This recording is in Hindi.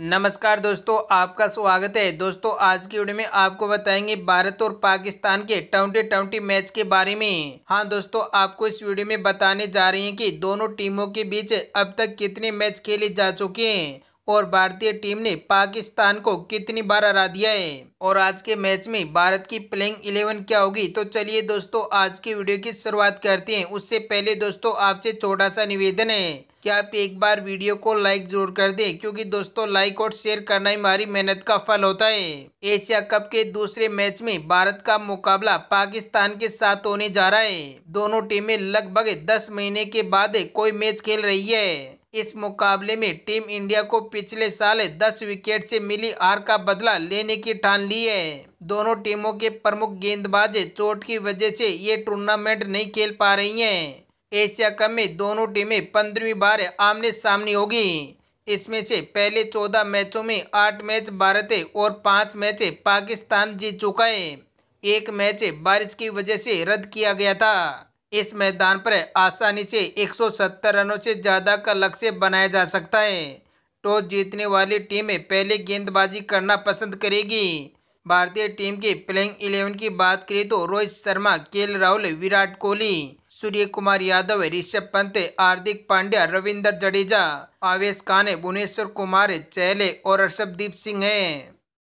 नमस्कार दोस्तों आपका स्वागत है दोस्तों आज की वीडियो में आपको बताएंगे भारत और पाकिस्तान के ट्वेंटी ट्वेंटी मैच के बारे में हाँ दोस्तों आपको इस वीडियो में बताने जा रही हैं कि दोनों टीमों के बीच अब तक कितने मैच खेले जा चुके हैं और भारतीय टीम ने पाकिस्तान को कितनी बार हरा दिया है और आज के मैच में भारत की प्लेइंग इलेवन क्या होगी तो चलिए दोस्तों आज की वीडियो की शुरुआत करते हैं उससे पहले दोस्तों आपसे छोटा सा निवेदन है कि आप एक बार वीडियो को लाइक जरूर कर दें क्योंकि दोस्तों लाइक और शेयर करना ही हमारी मेहनत का फल होता है एशिया कप के दूसरे मैच में भारत का मुकाबला पाकिस्तान के साथ होने जा रहा है दोनों टीमें लगभग दस महीने के बाद कोई मैच खेल रही है इस मुकाबले में टीम इंडिया को पिछले साल 10 विकेट से मिली हार का बदला लेने की ठान ली है दोनों टीमों के प्रमुख गेंदबाज चोट की वजह से ये टूर्नामेंट नहीं खेल पा रही हैं। एशिया कप में दोनों टीमें पंद्रहवीं बार आमने सामने होगी इसमें से पहले चौदह मैचों में आठ मैच भारत और पाँच मैच पाकिस्तान जीत चुका है एक मैच बारिश की वजह से रद्द किया गया था इस मैदान पर आसानी से 170 रनों से ज़्यादा का लक्ष्य बनाया जा सकता है टॉस जीतने वाली टीमें पहले गेंदबाजी करना पसंद करेगी भारतीय टीम के प्लेइंग इलेवन की बात करें तो रोहित शर्मा के राहुल विराट कोहली सूर्य कुमार यादव ऋषभ पंत हार्दिक पांड्या रविंदर जडेजा आवेश खान भुवनेश्वर कुमार चेहले और अर्षभदीप सिंह हैं